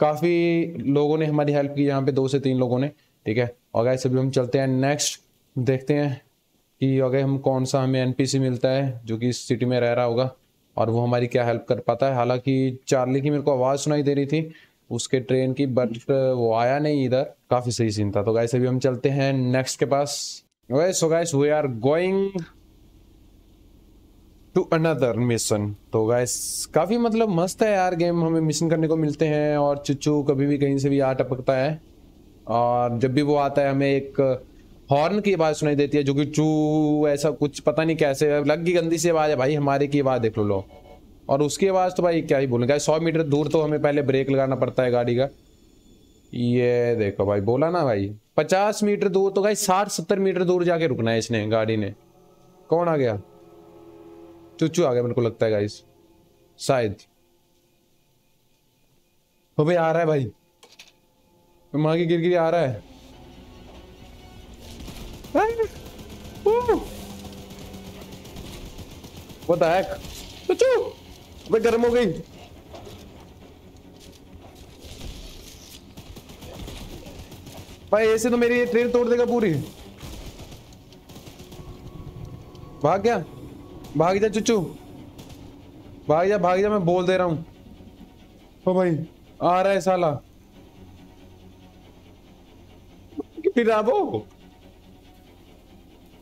[SPEAKER 1] काफ़ी लोगों ने हमारी हेल्प की यहाँ पे दो से तीन लोगों ने ठीक है और गाइस अभी हम चलते हैं नेक्स्ट देखते हैं कि अगर हम कौन सा हमें एनपीसी मिलता है जो कि इस सिटी में रह रहा होगा और वो हमारी क्या हेल्प कर पाता है हालांकि चार्ली की मेरे को आवाज़ सुनाई दे रही थी उसके ट्रेन की बट वो आया नहीं इधर काफ़ी सही सीन था तो गाइस अभी हम चलते हैं नेक्स्ट के पास so guys we are going to another mission तो गाइस काफ़ी मतलब मस्त है यार गेम हमें मिशन करने को मिलते हैं और चुच्चू कभी भी कहीं से भी आ टपकता है और जब भी वो आता है हमें एक हॉर्न की आवाज़ सुनाई देती है जो कि चू ऐसा कुछ पता नहीं कैसे लग गई गंदी सी आवाज़ है भाई हमारे की आवाज़ देख लो लो और उसकी आवाज़ तो भाई क्या ही बोलेंगे सौ मीटर दूर तो हमें पहले ब्रेक लगाना पड़ता है गाड़ी का ये देखो भाई बोला ना भाई पचास मीटर दूर तो भाई साठ सत्तर मीटर दूर जाके रुकना है इसने गाड़ी ने कौन आ गया चुचू आ गया मेरे को लगता है गाइस शायद वो भाई आ रहा है भाई माँ की गिर गिर आ रहा है What the heck? बच्चो अबे गर्म हो गई भाई ऐसे तो मेरी ये ट्रेन तोड़ देगा पूरी भाग गया भाग जा चुच्चू भाग जा भाग जा मैं बोल दे रहा हूं ओ भाई आ रहा है साला फिर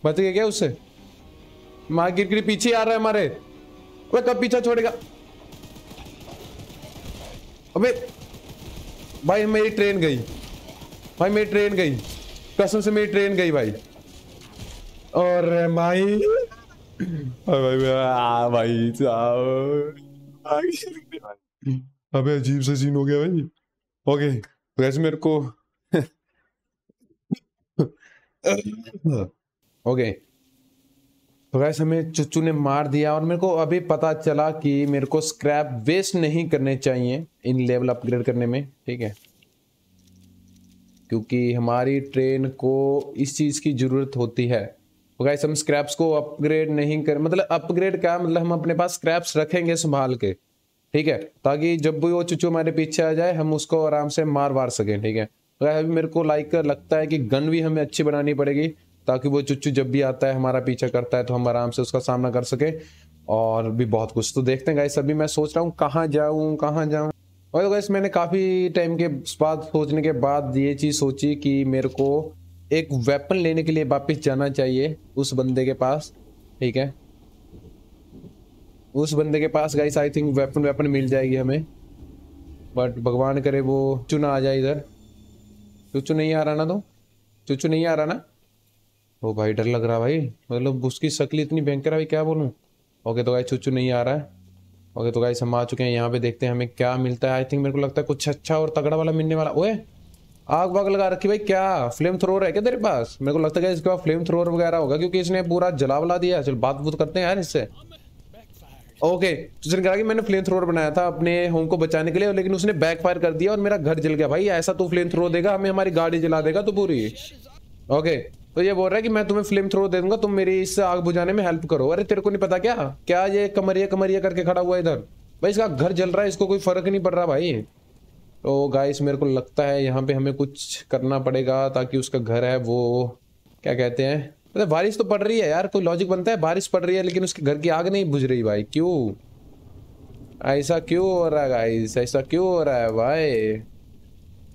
[SPEAKER 1] बच गए क्या उससे माँ गिर गिर पीछे आ रहा है हमारे अबे कब पीछा छोड़ेगा अबे भाई मेरी ट्रेन गई भाई मेरी ट्रेन गई कसम से मेरी ट्रेन गई भाई और भाई भाई आ भाई साहब अबे अजीब सा सीन हो गया भाई ओके वैसे मेरे को हाँ। ओके तो गैस हमें चुच्चू ने मार दिया और मेरे को अभी पता चला कि मेरे को स्क्रैप वेस्ट नहीं करने चाहिए इन लेवल अपग्रेड करने में ठीक है क्योंकि हमारी ट्रेन को इस चीज़ की ज़रूरत होती है तो वैसे हम स्क्रैप्स को अपग्रेड नहीं कर मतलब अपग्रेड क्या मतलब हम अपने पास स्क्रैप्स रखेंगे संभाल के ठीक है ताकि जब भी वो चुचू हमारे पीछे आ जाए हम उसको आराम से मार वार सकें ठीक है तो अभी मेरे को लाइक लगता है कि गन भी हमें अच्छी बनानी पड़ेगी ताकि वो चुच्चू जब भी आता है हमारा पीछा करता है तो हम आराम से उसका सामना कर सके और भी बहुत कुछ तो देखते हैं गाइस अभी मैं सोच रहा हूँ कहाँ जाऊँ कहाँ जाऊँ और गाइस तो मैंने काफ़ी टाइम के बाद सोचने के बाद ये चीज़ सोची कि मेरे को एक वेपन लेने के लिए वापस जाना चाहिए उस बंदे के पास ठीक है उस बंदे के पास guys I think weapon weapon मिल जाएगी हमें बट भगवान करे वो चुना आ जाए इधर चुचू नहीं आ रहा ना तो चुचू नहीं आ रहा ना ओ भाई डर लग रहा भाई मतलब उसकी शक्ल इतनी भयंकर है क्या बोलूँ ओके तो गाई चुच्चू नहीं आ रहा है ओके तो गाई हम आ चुके हैं यहाँ पे देखते हैं हमें क्या मिलता है आई थिंक मेरे को लगता है कुछ अच्छा और तगड़ा वाला मिलने वाला ओए आग वाग लगा रखी भाई क्या फ्लेम थ्रोर है क्या तेरे पास मेरे को लगता है इसके बाद फ्लेम थ्रोर वगैरह होगा क्योंकि इसने पूरा जला वाला दिया चल बात बुत करते हैं यार इससे ओके जिसने कहा कि मैंने फ्लेम थ्रोर बनाया था अपने होम को बचाने के लिए लेकिन उसने बैक फायर कर दिया और मेरा घर जल गया भाई ऐसा तू फ्लेम थ्रो देगा हमें हमारी गाड़ी जला देगा तो पूरी ओके तो ये बोल रहा है कि मैं तुम्हें फ्लेम थ्रो दे दूंगा तुम मेरी इस आग बुझाने में हेल्प करो अरे तेरे को नहीं पता क्या क्या ये कमरिया कमरिया करके खड़ा हुआ इधर भाई इसका घर जल रहा है इसको कोई फर्क नहीं पड़ रहा भाई तो गाइस मेरे को लगता है यहाँ पे हमें कुछ करना पड़ेगा ताकि उसका घर है वो क्या कहते हैं मतलब तो बारिश तो पड़ रही है यार कोई लॉजिक बनता है बारिश पड़ रही है लेकिन उसके घर की आग नहीं बुझ रही भाई क्यों ऐसा क्यों हो रहा है गाइस ऐसा क्यों हो रहा है भाई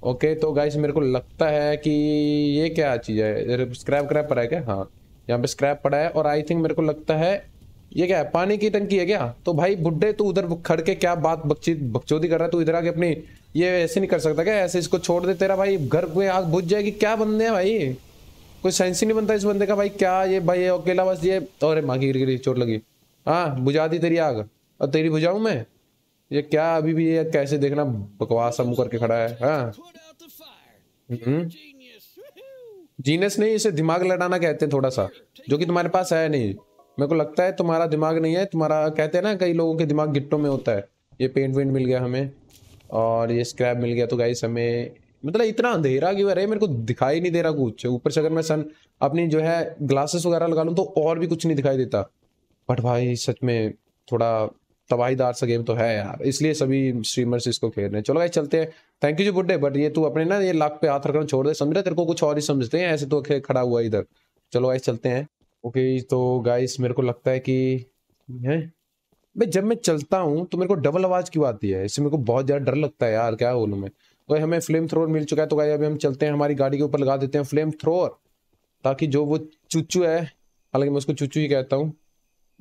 [SPEAKER 1] ओके तो गाइस मेरे को लगता है कि ये क्या चीज़ है स्क्रैप क्रैप पड़ा है क्या हाँ यहाँ पे स्क्रैप पड़ा है और आई थिंक मेरे को लगता है ये क्या है पानी की टंकी है क्या तो भाई बुढ़े तू उधर खड़ के क्या बात बकचीत बकचोदी कर रहा है तू इधर आके अपनी ये ऐसे नहीं कर सकता क्या ऐसे इसको छोड़ दे तेरा भाई घर में आग बुझ जाएगी क्या बंदे हैं भाई कोई सेंस ही नहीं बनता इस बंदे का भाई क्या ये भाई अकेला बस ये अरे माँ गिर गिरी चोट लगी हाँ बुझा दी तेरी आग और तेरी बुझाऊँ मैं ये क्या अभी भी ये कैसे देखना बकवास मुंह करके खड़ा है हाँ जीनस हम्म। नहीं इसे दिमाग लड़ाना कहते हैं थोड़ा सा जो कि तुम्हारे पास है नहीं मेरे को लगता है तुम्हारा दिमाग नहीं है तुम्हारा कहते हैं ना कई लोगों के दिमाग गिट्टों में होता है ये पेंट वेंट मिल गया हमें और ये स्क्रैप मिल गया तो गाइस हमें मतलब इतना अंधेरा क्यों अरे मेरे को दिखाई नहीं दे रहा कुछ ऊपर से अगर मैं सन अपनी जो है ग्लासेस वगैरह लगा लूँ तो और भी कुछ नहीं दिखाई देता बट भाई सच में थोड़ा तबाहीदार सा गेम तो है यार इसलिए सभी स्ट्रीमर्स इसको खेल रहे हैं चलो भाई चलते हैं थैंक यू जी बुड्ढे बट ये तू अपने ना ये लाख पे हाथ रखना छोड़ दे समझ रहा तेरे को कुछ और ही समझते हैं ऐसे तो खड़ा हुआ इधर चलो भाई चलते हैं ओके तो गाइस मेरे को लगता है कि है भाई जब मैं चलता हूँ तो मेरे को डबल आवाज़ क्यों आती है इससे मेरे को बहुत ज़्यादा डर लगता है यार क्या बोलूँ मैं तो हमें फ्लेम थ्रोर मिल चुका है तो गाई अभी हम चलते हैं हमारी गाड़ी के ऊपर लगा देते हैं फ्लेम थ्रोर ताकि जो वो चुचू है हालांकि मैं उसको चुचू ही कहता हूँ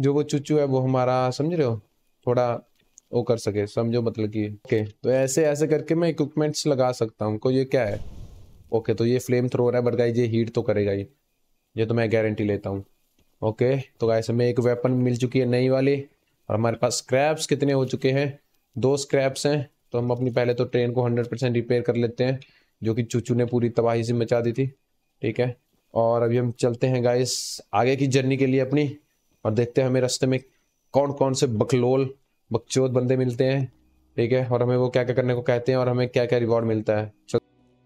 [SPEAKER 1] जो वो चुचू है वो हमारा समझ रहे हो थोड़ा वो कर सके समझो मतलब कि ओके तो ऐसे ऐसे करके मैं इक्विपमेंट्स लगा सकता हूँ को तो ये क्या है ओके तो ये फ्लेम रहा है बट गाई ये हीट तो करेगा ही ये तो मैं गारंटी लेता हूँ ओके तो गाय हमें एक वेपन मिल चुकी है नई वाली और हमारे पास स्क्रैप्स कितने हो चुके हैं दो स्क्रैप्स हैं तो हम अपनी पहले तो ट्रेन को हंड्रेड परसेंट रिपेयर कर लेते हैं जो कि चूचू ने पूरी तबाही से मचा दी थी ठीक है और अभी हम चलते हैं गाइस आगे की जर्नी के लिए अपनी और देखते हैं हमें रास्ते में कौन कौन से बकलोल बकचोद बंदे मिलते हैं ठीक है और हमें वो क्या क्या करने को कहते हैं और हमें क्या क्या रिवॉर्ड मिलता है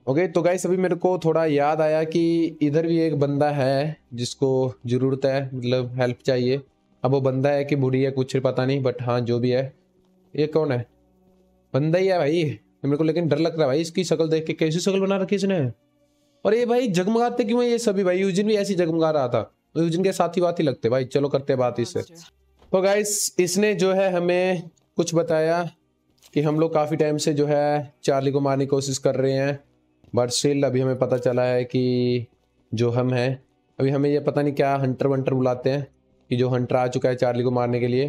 [SPEAKER 1] ओके तो गाइस अभी मेरे को थोड़ा याद आया कि इधर भी एक बंदा है जिसको ज़रूरत है मतलब हेल्प चाहिए अब वो बंदा है कि बुढ़ी है कुछ पता नहीं बट हाँ जो भी है ये कौन है बंदा ही है भाई मेरे को लेकिन डर लग रहा है भाई इसकी शक्ल देख के कैसी शक्ल बना रखी इसने और ये भाई जगमगाते क्यों है ये सभी भाई यूजिन भी ऐसी जगमगा रहा था यूजिन तो के साथ ही बात ही लगते भाई चलो करते बात इससे अच्छा। तो गाइस इसने जो है हमें कुछ बताया कि हम लोग काफ़ी टाइम से जो है चार्ली को मारने की कोशिश कर रहे हैं बट स्टिल अभी हमें पता चला है कि जो हम हैं अभी हमें ये पता नहीं क्या हंटर वंटर बुलाते हैं कि जो हंटर आ चुका है चार्ली को मारने के लिए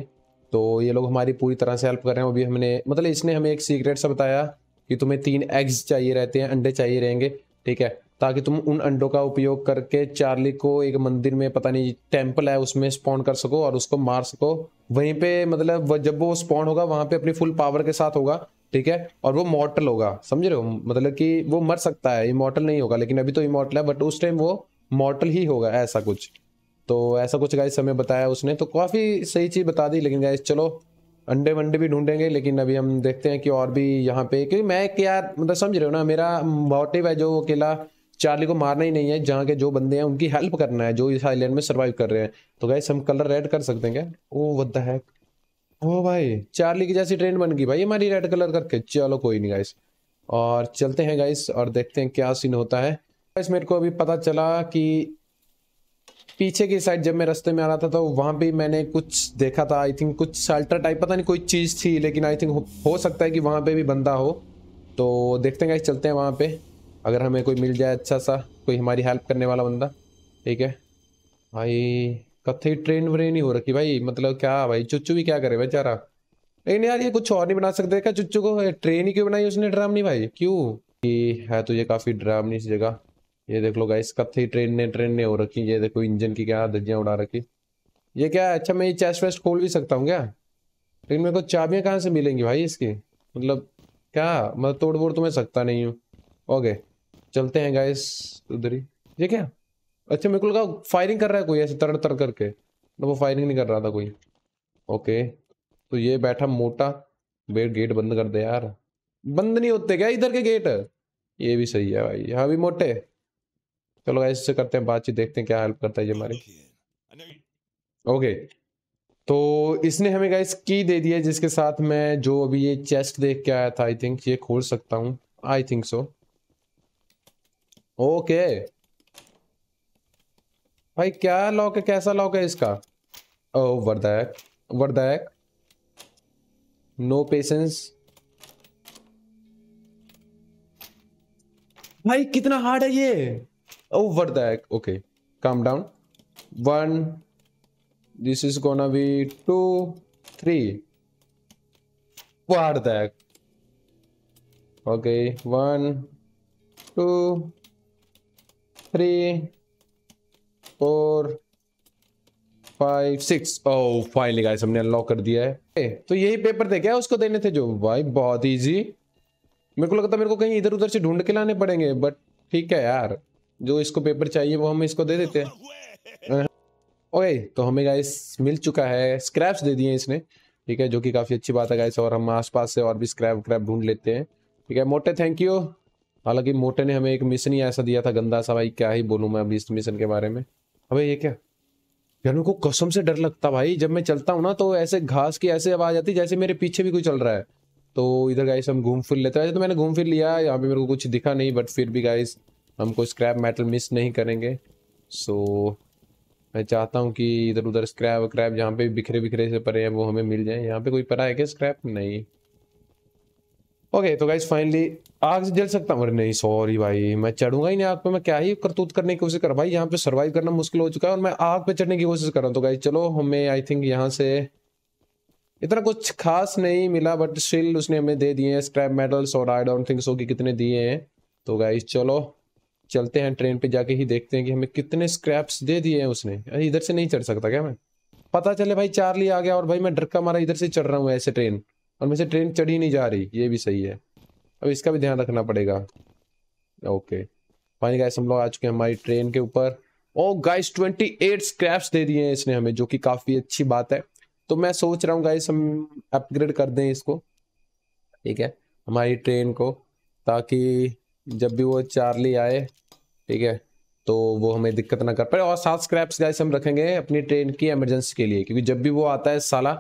[SPEAKER 1] तो ये लोग हमारी पूरी तरह से हेल्प कर रहे हैं अभी हमने मतलब इसने हमें एक सीक्रेट सा बताया कि तुम्हें तीन एग्स चाहिए रहते हैं अंडे चाहिए रहेंगे ठीक है ताकि तुम उन अंडों का उपयोग करके चार्ली को एक मंदिर में पता नहीं टेम्पल है उसमें स्पॉन कर सको और उसको मार सको वहीं पे मतलब जब वो स्पॉन होगा वहां पे अपनी फुल पावर के साथ होगा ठीक है और वो मॉर्टल होगा समझ रहे हो मतलब कि वो मर सकता है इमोटल नहीं होगा लेकिन अभी तो इमोटल है बट उस टाइम वो मॉर्टल ही होगा ऐसा कुछ तो ऐसा कुछ गाइस हमें बताया उसने तो काफ़ी सही चीज़ बता दी लेकिन गाइस चलो अंडे वंडे भी ढूंढेंगे लेकिन अभी हम देखते हैं कि और भी यहाँ पे क्योंकि मैं क्या मतलब समझ रहे हो ना मेरा मोटिव है जो अकेला चार्ली को मारना ही नहीं है जहाँ के जो बंदे हैं उनकी हेल्प करना है जो इस आइलैंड में सर्वाइव कर रहे हैं तो गाइस हम कलर रेड कर सकते हैं क्या ओ वट है ओ भाई चार्ली की जैसी ट्रेंड बन गई भाई हमारी रेड कलर करके चलो कोई नहीं गाइस और चलते हैं गाइस और देखते हैं क्या सीन होता है गाइस मेरे को अभी पता चला कि पीछे की साइड जब मैं रास्ते में आ रहा था तो वहाँ भी मैंने कुछ देखा था आई थिंक कुछ शाल्टर टाइप पता नहीं कोई चीज़ थी लेकिन आई थिंक हो, हो सकता है कि वहाँ पे भी बंदा हो तो देखते हैं गाइस चलते हैं वहाँ पे अगर हमें कोई मिल जाए अच्छा सा कोई हमारी हेल्प करने वाला बंदा ठीक है भाई कथई ट्रेन व्रेन ही हो रखी भाई मतलब क्या भाई चुच्चू भी क्या करे बेचारा लेकिन यार ये कुछ और नहीं बना सकते क्या चुच्चू को ट्रेन ही क्यों बनाई उसने ड्रामनी भाई क्यों कि है तो ये काफी ड्रामनी सी जगह ये देख लो गाइस कथई ट्रेन ने ट्रेन ने हो रखी ये देखो इंजन की क्या धज्जियां उड़ा रखी ये क्या अच्छा मैं ये चेस्ट वेस्ट खोल भी सकता हूँ क्या लेकिन मेरे को चाबियां कहाँ से मिलेंगी भाई इसकी मतलब क्या मतलब तोड़ बोड़ तो मैं सकता नहीं हूँ ओके चलते हैं गाइस उधर ही ये क्या अच्छा मेरे को लगा फायरिंग कर रहा है कोई ऐसे तरड तर करके तो वो फायरिंग नहीं कर रहा था कोई ओके तो ये बैठा मोटा बेट गेट बंद कर दे यार बंद नहीं होते क्या इधर के गेट ये भी सही है भाई यहाँ भी मोटे चलो गाइस से करते हैं बातचीत देखते हैं क्या हेल्प करता है ये हमारी ओके तो इसने हमें गाइस की दे दी है जिसके साथ मैं जो अभी ये चेस्ट देख के आया था आई थिंक ये खोल सकता हूँ आई थिंक सो ओके भाई क्या लॉक है कैसा लॉक है इसका ओ वरदायक वरदायक नो पेशेंस भाई कितना हार्ड है ये ओ वरदायक okay calm down one this is gonna be two three वरदायक okay one two three, four, five six oh finally guys हमने अनलॉक कर दिया है ए, तो यही पेपर थे क्या उसको देने थे जो भाई बहुत इजी मेरे को लगता मेरे को कहीं इधर उधर से ढूंढ के लाने पड़ेंगे बट ठीक है यार जो इसको पेपर चाहिए वो हम इसको दे देते हैं ओके uh-huh। तो हमें गाइस मिल चुका है स्क्रैप्स दे दिए इसने ठीक है जो कि काफ़ी अच्छी बात है गाइस और हम आसपास से और भी स्क्रैप क्रैप ढूंढ लेते हैं ठीक है मोटे थैंक यू हालांकि मोटे ने हमें एक मिशन ही ऐसा दिया था गंदा सा भाई क्या ही बोलूं मैं अभी इस मिशन के बारे में अबे ये क्या यार मेरे को कसम से डर लगता भाई जब मैं चलता हूँ ना तो ऐसे घास की ऐसे आवाज आती है जैसे मेरे पीछे भी कोई चल रहा है तो इधर गाइस हम घूम फिर लेते हैं तो मैंने घूम फिर लिया यहाँ पे मेरे को कुछ दिखा नहीं बट फिर भी गाइस कोई स्क्रैप मेटल मिस नहीं करेंगे सो मैं चाहता हूँ कि इधर उधर स्क्रैप वक्रैप जहाँ पे बिखरे बिखरे से पड़े हैं वो हमें मिल जाए यहाँ पे कोई पड़ा है क्या स्क्रैप नहीं ओके तो गाइज फाइनली आग से जल सकता हूँ अरे नहीं सॉरी भाई मैं चढ़ूंगा ही नहीं आग पे मैं क्या ही करतूत करने की कोशिश कर भाई यहाँ पे सर्वाइव करना मुश्किल हो चुका है और मैं आग पे चढ़ने की कोशिश कर रहा हूँ तो गाइज चलो हमें आई थिंक यहाँ से इतना कुछ खास नहीं मिला बट स्टिल उसने हमें दे दिए हैं स्क्रैप मेडल्स और आई डोंट थिंक सो कि कितने दिए हैं तो गाइज चलो चलते हैं ट्रेन पे जाके ही देखते हैं कि हमें कितने स्क्रैप्स दे दिए हैं उसने अरे इधर से नहीं चढ़ सकता क्या मैं पता चले भाई चार्ली आ गया और भाई मैं डर का मारा इधर से चढ़ रहा हूँ ऐसे ट्रेन उनमें से ट्रेन चढ़ी नहीं जा रही ये भी सही है अब इसका भी ध्यान रखना पड़ेगा ओके फाइनली गाइस हम लोग आ चुके हैं हमारी ट्रेन के ऊपर ओ गाइस 28 स्क्रैप्स दे दिए हैं इसने हमें जो कि काफ़ी अच्छी बात है तो मैं सोच रहा हूँ गाइस हम अपग्रेड कर दें इसको ठीक है हमारी ट्रेन को ताकि जब भी वो चार्ली आए ठीक है तो वो हमें दिक्कत ना कर पाए और सात स्क्रैप्स गाइस हम रखेंगे अपनी ट्रेन की एमरजेंसी के लिए क्योंकि जब भी वो आता है साला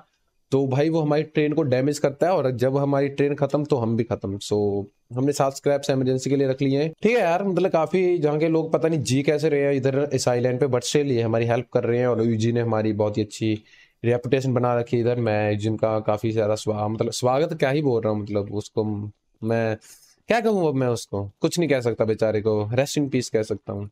[SPEAKER 1] तो भाई वो हमारी ट्रेन को डैमेज करता है और जब हमारी ट्रेन खत्म तो हम भी खत्म सो so, हमने सात स्क्रैप्स एमरजेंसी के लिए रख लिए हैं ठीक है यार मतलब काफी जहाँ के लोग पता नहीं जी कैसे रहे हैं इधर इस आईलैंड पे बट से लिए हमारी हेल्प कर रहे हैं और जी ने हमारी बहुत ही अच्छी रेपुटेशन बना रखी है इधर मैं जिनका काफी सारा स्वा मतलब स्वागत क्या ही बोल रहा हूँ मतलब उसको मैं क्या कहूँ अब मैं उसको कुछ नहीं कह सकता बेचारे को रेस्ट इन पीस कह सकता हूँ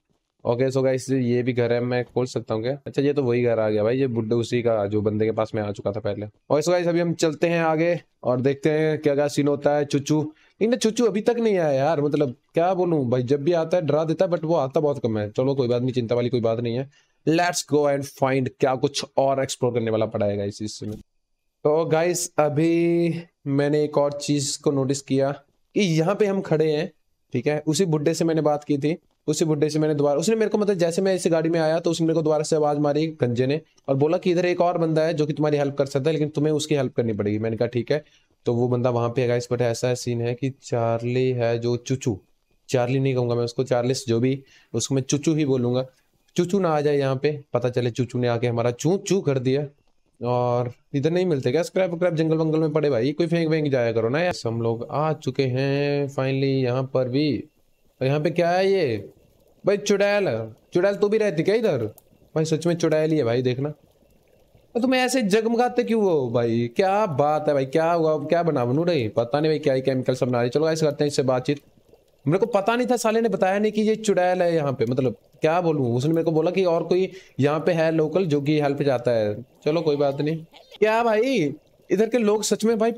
[SPEAKER 1] ओके सो गाइस ये भी घर है मैं खोल सकता हूँ क्या अच्छा ये तो वही घर आ गया भाई ये बुड्ढे उसी का जो बंदे के पास मैं आ चुका था पहले और सो गाइस अभी हम चलते हैं आगे और देखते हैं क्या क्या सीन होता है चुच्चू लेकिन चुचू अभी तक नहीं आया यार मतलब क्या बोलूँ भाई जब भी आता है डरा देता है बट वो आता बहुत कम है चलो कोई बात नहीं चिंता वाली कोई बात नहीं है लेट्स गो एंड फाइंड क्या कुछ और एक्सप्लोर करने वाला पड़ा इस चीज इसमें तो गाइस अभी मैंने एक और चीज को नोटिस किया कि यहाँ पे हम खड़े हैं ठीक है उसी बुड्ढे से मैंने बात की थी उसी बुढ़े से मैंने दोबारा उसने मेरे को मतलब जैसे मैं इस गाड़ी में आया तो उसने मेरे को दोबारा से आवाज़ मारी गंजे ने और बोला कि इधर एक और बंदा है जो कि तुम्हारी हेल्प कर सकता है लेकिन तुम्हें उसकी हेल्प करनी पड़ेगी मैंने कहा ठीक है तो वो बंदा वहाँ पे है इस बट ऐसा सीन है कि चार्ली है जो चुचू चार्ली नहीं कहूँगा मैं उसको चार्लिस जो भी उसको मैं चुचू ही बोलूँगा चूचू ना आ जाए यहाँ पे पता चले चूचू ने आके हमारा चू चू कर दिया और इधर नहीं मिलते क्या स्क्रैप वक्रैप जंगल वंगल में पड़े भाई कोई फेंक वेंक जाया करो ना यार हम लोग आ चुके हैं फाइनली यहाँ पर भी और यहाँ पे क्या है ये भाई चुड़ैल चुड़ैल तू भी रहती क्या इधर भाई सच में चुड़ैल ही है भाई देखना तुम्हें ऐसे जगमगाते क्यों हो भाई क्या बात है भाई क्या हुआ क्या बना बनू रही पता नहीं भाई क्या केमिकल सब बना रही चलो ऐसे करते हैं इससे बातचीत मेरे को पता नहीं था साले ने बताया नहीं कि ये चुड़ैल है यहाँ पे मतलब क्या बोलूँ उसने मेरे को बोला कि और कोई यहाँ पे है लोकल जो कि हेल्प जाता है चलो कोई बात नहीं क्या भाई इधर के लोग सच में भाई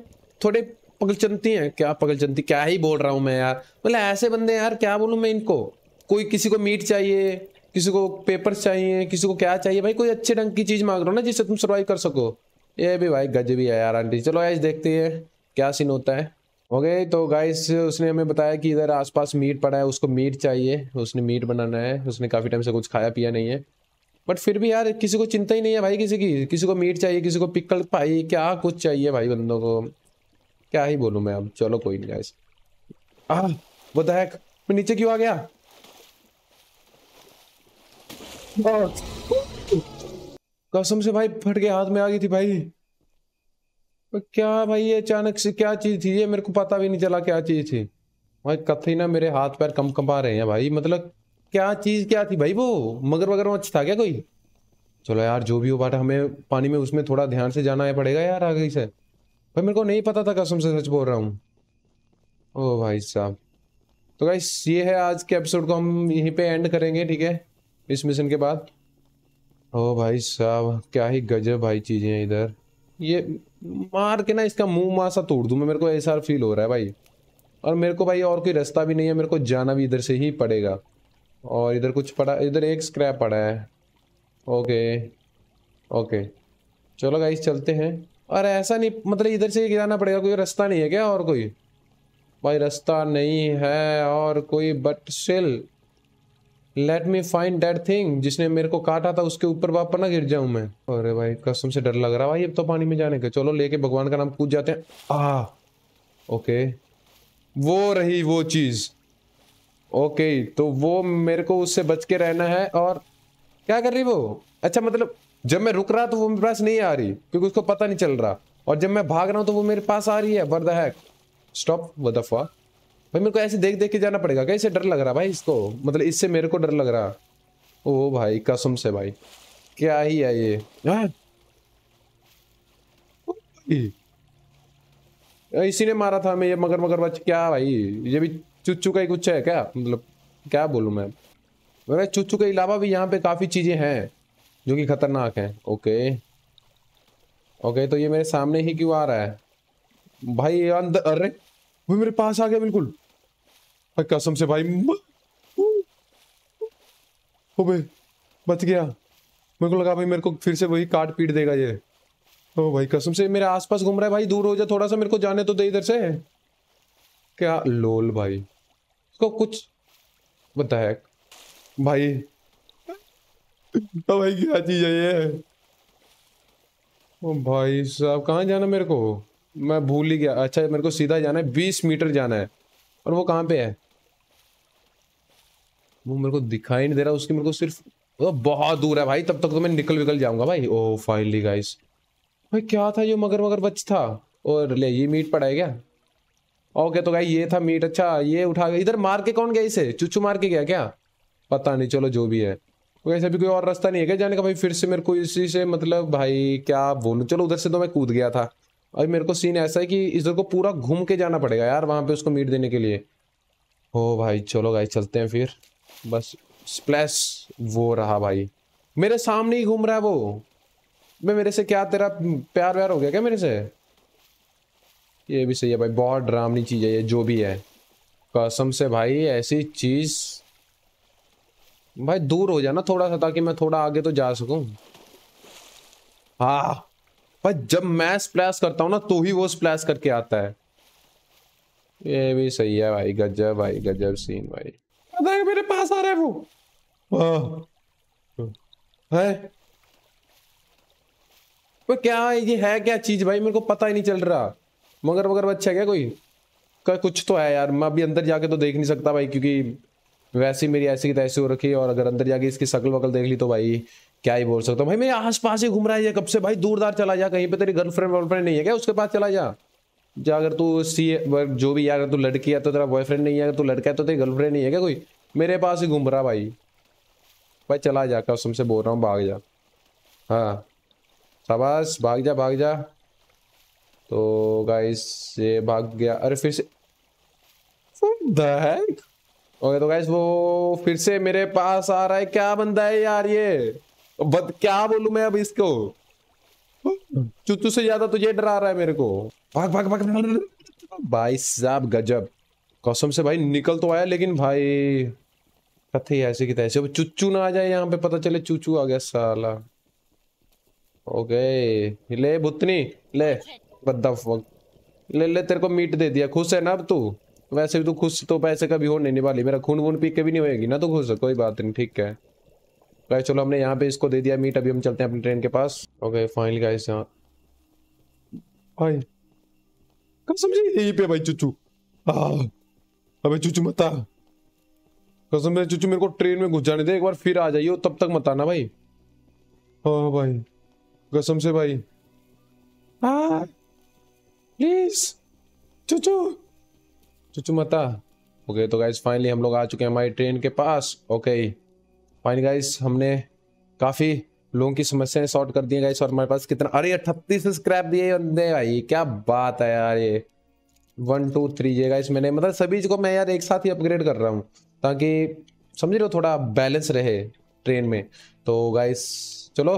[SPEAKER 1] थोड़े पगलचंती हैं क्या पगलचंती क्या ही बोल रहा हूँ मैं यार मतलब ऐसे बंदे यार क्या बोलूँ मैं इनको कोई किसी को मीट चाहिए किसी को पेपर चाहिए किसी को क्या चाहिए भाई कोई अच्छे ढंग की चीज़ मांग रहा हो ना जिससे तुम सर्वाइव कर सको ये भी भाई भी है यार आंटी चलो आज देखते हैं क्या सीन होता है ओके गए तो गाइस उसने हमें बताया कि इधर आसपास मीट पड़ा है उसको मीट चाहिए उसने मीट बनाना है उसने काफ़ी टाइम से कुछ खाया पिया नहीं है बट फिर भी यार किसी को चिंता ही नहीं है भाई किसी की किसी को मीट चाहिए किसी को पिकल पाई क्या कुछ चाहिए भाई बंदों को क्या ही बोलूँ मैं अब चलो कोई नहीं गाइस आ वो दहक मैं नीचे क्यों आ गया कसम से भाई फट के हाथ में आ गई थी भाई क्या भाई ये अचानक से क्या चीज थी ये मेरे को पता भी नहीं चला क्या चीज थी भाई कथई ना मेरे हाथ पैर कम कंपा रहे हैं भाई मतलब क्या चीज क्या थी भाई वो मगर वगैरह अच्छा था क्या कोई चलो यार जो भी हो बाटा हमें पानी में उसमें थोड़ा ध्यान से जाना पड़ेगा यार आगे से भाई मेरे को नहीं पता था कसम से सच बोल रहा हूँ ओ भाई साहब तो भाई ये है आज के एपिसोड को हम यहीं पे एंड करेंगे ठीक है इस मिशन के बाद ओ भाई साहब क्या ही गजब भाई चीज़ें हैं इधर ये मार के ना इसका मुंह मासा तोड़ दूँ मैं मेरे को ऐसा फील हो रहा है भाई और मेरे को भाई और कोई रास्ता भी नहीं है मेरे को जाना भी इधर से ही पड़ेगा और इधर कुछ पड़ा इधर एक स्क्रैप पड़ा है ओके ओके चलो गाइस चलते हैं और ऐसा नहीं मतलब इधर से ही गिराना पड़ेगा कोई रास्ता नहीं है क्या और कोई भाई रास्ता नहीं है और कोई but sale let me find that thing जिसने मेरे को काटा था उसके ऊपर वापस ना गिर जाऊं मैं अरे भाई कसम से डर लग रहा भाई अब तो पानी में जाने का चलो लेके भगवान का नाम पूछ जाते हैं आ ओके वो रही वो चीज ओके तो वो मेरे को उससे बच के रहना है और क्या कर रही वो अच्छा मतलब जब मैं रुक रहा तो वो मेरे पास नहीं आ रही क्योंकि उसको पता नहीं चल रहा और जब मैं भाग रहा हूँ तो वो मेरे पास आ रही है वर द हैक स्टॉप व भाई मेरे को ऐसे देख देख के जाना पड़ेगा कैसे डर लग रहा भाई इसको मतलब इससे मेरे को डर लग रहा ओ भाई कसम से भाई क्या ही है ये इसी ने मारा था मैं ये मगर मगर बच क्या भाई ये भी चुच्चू का ही कुछ है क्या मतलब क्या बोलू मैं मेरा चुच्चू के अलावा भी यहाँ पे काफ़ी चीज़ें हैं जो कि खतरनाक हैं ओके ओके तो ये मेरे सामने ही क्यों आ रहा है भाई अंदर अरे वो मेरे पास आ गया बिल्कुल कसम से भाई ओबे बच गया मेरे को लगा भाई मेरे को फिर से वही काट पीट देगा ये ओ भाई कसम से मेरे आसपास घूम रहा है भाई दूर हो जाए थोड़ा सा मेरे को जाने तो दे इधर से क्या लोल भाई इसको कुछ बताया भाई तो भाई क्या चीज है ये ओ भाई साहब कहाँ जाना मेरे को मैं भूल ही गया अच्छा मेरे को सीधा जाना है बीस मीटर जाना है और वो कहाँ पे है वो मेरे को दिखाई नहीं दे रहा उसकी मेरे को सिर्फ तो बहुत दूर है भाई तब तक तो मैं निकल विकल जाऊंगा भाई ओ फाइनली गाइस भाई क्या था ये मगर मगर बच था और ले ये मीट पड़ा है क्या ओके तो भाई ये था मीट अच्छा ये उठा गया इधर मार के कौन गया इसे चुच्चू मार के गया क्या पता नहीं चलो जो भी है वैसे भी कोई और रास्ता नहीं है क्या जाने का भाई फिर से मेरे को इसी से मतलब भाई क्या बोलूँ चलो उधर से तो मैं कूद गया था अभी मेरे को सीन ऐसा है कि इधर को पूरा घूम के जाना पड़ेगा यार वहाँ पे उसको मीट देने के लिए हो भाई चलो भाई चलते हैं फिर बस स्प्लैश वो रहा भाई मेरे सामने ही घूम रहा है वो मैं मेरे से क्या तेरा प्यार व्यार हो गया क्या मेरे से ये भी सही है भाई बहुत ड्रामनी चीज़ है ये जो भी है कसम से भाई ऐसी चीज़ भाई दूर हो जाना थोड़ा सा ताकि मैं थोड़ा आगे तो जा सकूं हाँ भाई जब मैं स्प्लैश करता हूँ ना तो ही वो स्प्लैश करके आता है ये भी सही है भाई गजब भाई गजब सीन भाई level. Oh. है वो क्या है ये है क्या चीज भाई मेरे को पता ही नहीं चल रहा मगर मगर अच्छा क्या कोई का कुछ तो है यार मैं अभी अंदर जाके तो देख नहीं सकता भाई क्योंकि वैसे मेरी ऐसी की तैसी हो रखी है और अगर अंदर जाके इसकी शक्ल वकल देख ली तो भाई क्या ही बोल सकता हूँ भाई मेरे आस पास ही घूम रहा है कब से भाई दूरदार चला जा कहीं पे तेरी गर्लफ्रेंड वर्लफ्रेंड नहीं है क्या उसके पास चला जा जा अगर तू सी जो भी यार तू लड़की है तो तेरा बॉयफ्रेंड नहीं है अगर तू लड़का है तो तेरी गर्लफ्रेंड नहीं है क्या कोई मेरे पास ही घूम रहा भाई भाई चला जा कसम से बोल रहा हूँ भाग जा हाँ शाबाश भाग जा भाग जा तो गाइस ये भाग गया अरे फिर से ओके तो गाइस वो फिर से मेरे पास आ रहा है क्या बंदा है यार ये बद क्या बोलू मैं अब इसको चुच्चू से ज्यादा तुझे डरा रहा है मेरे को भाग भाग भाग भाई साहब गजब कसम से भाई निकल तो आया लेकिन भाई कथे ऐसे की तैसे तो चुच्चू ना आ जाए यहाँ पे पता चले चूचू आ गया साला ओके ले भुतनी ले ले ले तेरे को मीट दे दिया खुश है ना अब तू वैसे भी तू खुश तो पैसे कभी हो नहीं वाली मेरा खून वून पी के भी नहीं होएगी ना तो खुश कोई बात नहीं ठीक है गाइस चलो हमने यहाँ पे इसको दे दिया मीट अभी हम चलते हैं अपनी ट्रेन के पास ओके फाइनल गाइस यहाँ भाई कसम से यही पे भाई चुचू हाँ अबे चुचू मत आ कसम से चुचू मेरे को ट्रेन में घुस जाने दे एक बार फिर आ जाइयो तब तक मत आना भाई हाँ भाई कसम से भाई हाँ प्लीज चुचू चुचू मत आ ओके तो गाइज फाइनली हम लोग आ चुके हैं हमारी ट्रेन के पास ओके फाइनली गाइज हमने काफ़ी लोगों की समस्याएं सॉर्ट कर दी गाइस और हमारे पास कितना अरे अट्ठतीस स्क्रैप दिए भाई क्या बात है यार ये वन टू थ्री ये गाइस मैंने मतलब सभी को मैं यार एक साथ ही अपग्रेड कर रहा हूँ ताकि समझ लो थोड़ा बैलेंस रहे ट्रेन में तो गाइस चलो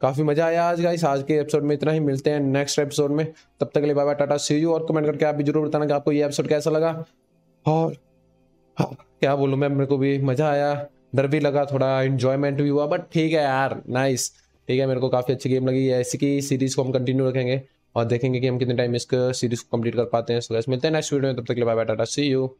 [SPEAKER 1] काफ़ी मज़ा आया आज गाइस आज के एपिसोड में इतना ही मिलते हैं नेक्स्ट एपिसोड में तब तक के लिए bye bye tata see you और कमेंट करके आप भी जरूर बताना कि आपको ये एपिसोड कैसा लगा और हाँ, क्या बोलूँ मैं मेरे को भी मज़ा आया डर भी लगा थोड़ा इन्जॉयमेंट भी हुआ बट ठीक है यार नाइस ठीक है मेरे को काफ़ी अच्छी गेम लगी है ऐसी की सीरीज़ को हम कंटिन्यू रखेंगे और देखेंगे कि हम कितने टाइम इसका सीरीज को कंप्लीट कर पाते हैं सो गाइस मिलते हैं नेक्स्ट वीडियो में तब तक के लिए bye bye tata see you